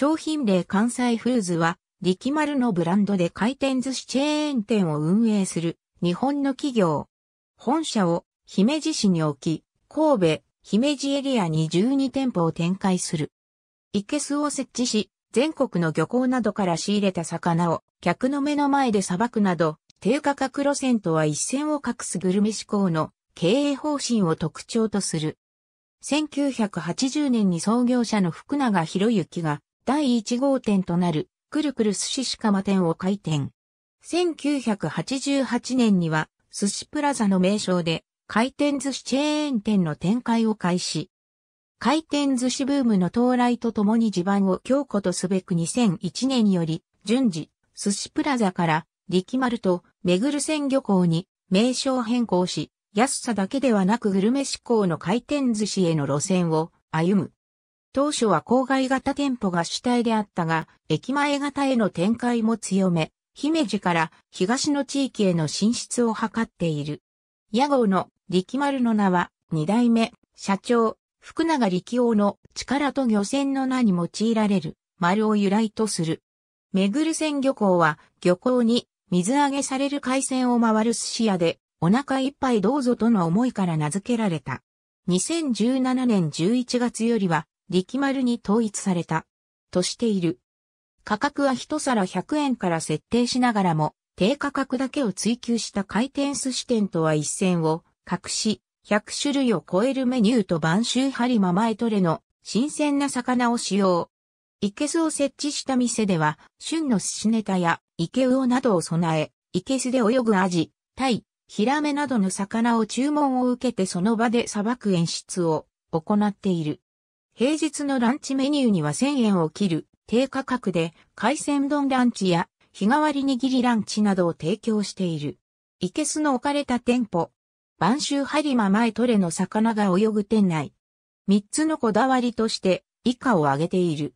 商品例関西フーズは、力丸のブランドで回転寿司チェーン店を運営する日本の企業。本社を姫路市に置き、神戸、姫路エリアに12店舗を展開する。イケスを設置し、全国の漁港などから仕入れた魚を客の目の前で捌くなど、低価格路線とは一線を画すグルメ志向の経営方針を特徴とする。1980年に創業者の福永博之が第1号店となる、くるくる寿司しかま店を開店。1988年には、寿司プラザの名称で、回転寿司チェーン店の展開を開始。回転寿司ブームの到来とともに地盤を強固とすべく2001年より、順次、寿司プラザから、力丸と、めぐる鮮魚港に、名称変更し、安さだけではなくグルメ志向の回転寿司への路線を歩む。当初は郊外型店舗が主体であったが、駅前型への展開も強め、姫路から東の地域への進出を図っている。屋号の力丸の名は、二代目、社長、福永力王の力と漁船の名に用いられる、丸を由来とする。めぐる船漁港は、漁港に水揚げされる海鮮を回る寿司屋で、お腹いっぱいどうぞとの思いから名付けられた。2017年11月よりは、力丸に統一された、としている。価格は一皿100円から設定しながらも、低価格だけを追求した回転寿司店とは一線を隠し、100種類を超えるメニューと晩秋針ママエトレの新鮮な魚を使用。イケスを設置した店では、旬の寿司ネタやイケウオなどを備え、イケスで泳ぐアジ、タイ、ヒラメなどの魚を注文を受けてその場で捌く演出を行っている。平日のランチメニューには1000円を切る低価格で海鮮丼ランチや日替わり握りランチなどを提供している。イケスの置かれた店舗。晩秋播磨前トレの魚が泳ぐ店内。3つのこだわりとして以下を挙げている。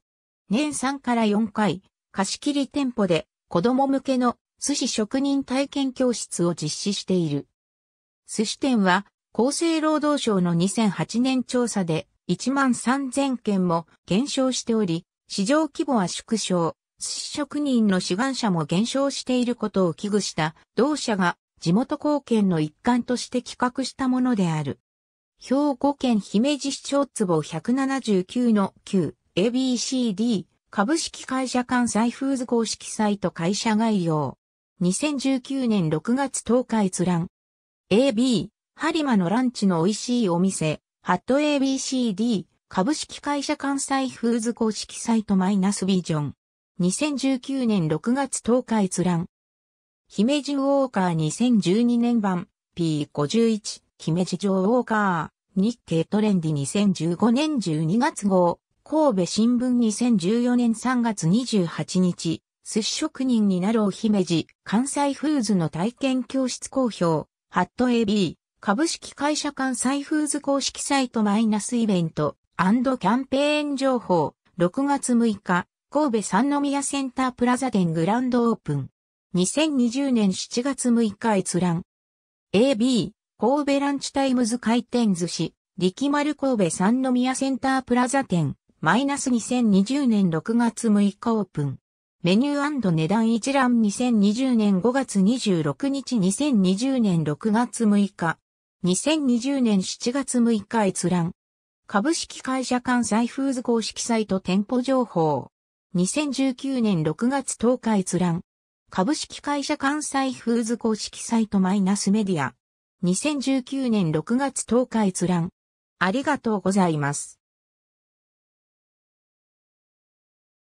年3から4回、貸し切り店舗で子供向けの寿司職人体験教室を実施している。寿司店は厚生労働省の2008年調査で1万3000件も減少しており、市場規模は縮小、寿司職人の志願者も減少していることを危惧した同社が地元貢献の一環として企画したものである。兵庫県姫路市長坪179の 9ABCD。株式会社関西フーズ公式サイト会社概要。2019年6月10日閲覧。AB、播磨のランチの美味しいお店、ハット ABCD 株式会社関西フーズ公式サイトマイナスビジョン。2019年6月10日閲覧。姫路ウォーカー2012年版 P51 姫路城ウォーカー日経トレンディ2015年12月号神戸新聞2014年3月28日寿司職人になろう姫路関西フーズの体験教室公表ハット AB 株式会社サイフーズ公式サイトマイナスイベントキャンペーン情報6月6日神戸三宮センタープラザ店グランドオープン2020年7月6日閲覧 AB 神戸ランチタイムズ回転寿司力丸神戸三宮センタープラザ店マイナス2020年6月6日オープンメニュー値段一覧2020年5月26日2020年6月6日2020年7月6日閲覧。株式会社関西フーズ公式サイト店舗情報。2019年6月10日閲覧。株式会社関西フーズ公式サイトマイナスメディア。2019年6月10日閲覧。ありがとうございます。